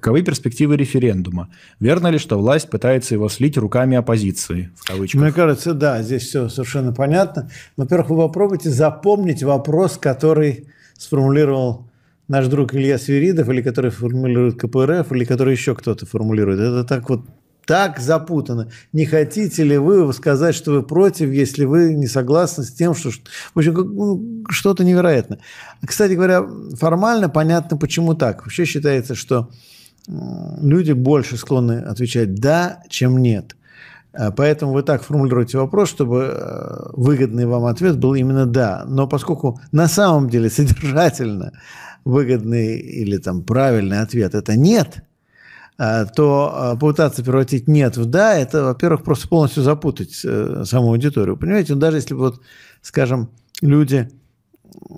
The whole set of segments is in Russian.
Каковы перспективы референдума? Верно ли, что власть пытается его слить руками оппозиции? В кавычках? Мне кажется, да, здесь все совершенно понятно. Во-первых, вы попробуйте запомнить вопрос, который сформулировал наш друг Илья Свиридов, или который формулирует КПРФ, или который еще кто-то формулирует. Это так вот так запутано. Не хотите ли вы сказать, что вы против, если вы не согласны с тем, что... В общем, ну, что-то невероятное. Кстати говоря, формально понятно, почему так. Вообще считается, что Э, люди больше склонны отвечать «да», чем «нет». Э, поэтому вы так формулируете вопрос, чтобы э, выгодный вам ответ был именно «да». Но поскольку на самом деле содержательно выгодный или там правильный ответ – это «нет», то попытаться превратить «нет» в «да» – это, во-первых, просто полностью запутать саму аудиторию. Понимаете, ну, даже если вот, скажем, люди –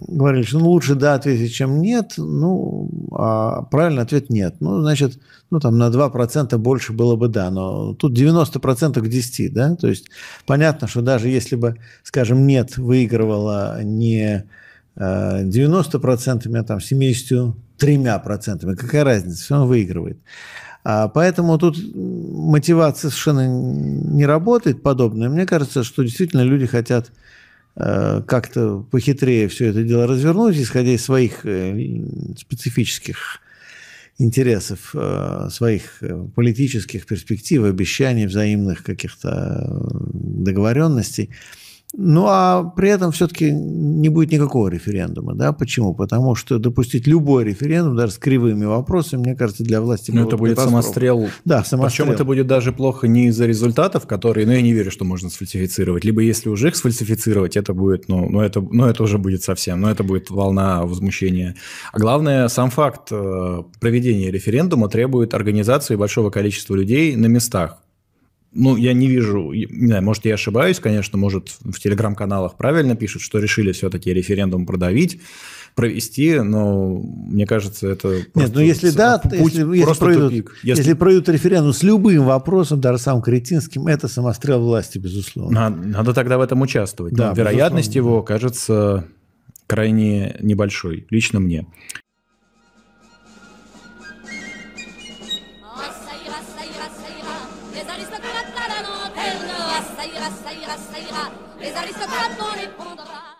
говорили, что ну, лучше да ответить, чем нет. Ну, а правильный ответ нет. Ну, значит, ну, там на 2% больше было бы да, но тут 90% к 10, да? То есть понятно, что даже если бы, скажем, нет выигрывала не 90%, э, а там 73%, какая разница, все он выигрывает. А поэтому тут мотивация совершенно не работает подобная. Мне кажется, что действительно люди хотят Э, как-то похитрее все это дело развернуть, исходя из своих э, специфических интересов, э, своих политических перспектив, обещаний, взаимных каких-то договоренностей. Ну, а при этом все-таки не будет никакого референдума, да? Почему? Потому что допустить любой референдум, даже с кривыми вопросами, мне кажется, для власти... Ну, это будет самострел. Да, самострел. Причем это будет даже плохо не из-за результатов, которые... Ну, я не верю, что можно сфальсифицировать. Либо если уже их сфальсифицировать, это будет... Ну, ну, это, ну это уже будет совсем. Но ну, это будет волна возмущения. А главное, сам факт э, проведения референдума требует организации большого количества людей на местах ну, я не вижу, не знаю, может, я ошибаюсь, конечно, может, в телеграм-каналах правильно пишут, что решили все-таки референдум продавить, провести, но мне кажется, это... Нет, но ну, если да, путь, если, если, пройдут, тупик. Если... если пройдут референдум с любым вопросом, даже самым кретинским, это самострел власти, безусловно. Надо, надо тогда в этом участвовать. Да, ну, вероятность его кажется крайне небольшой, лично мне. la ça ira, ça ira, ça ira, les aristocrates on les prendra.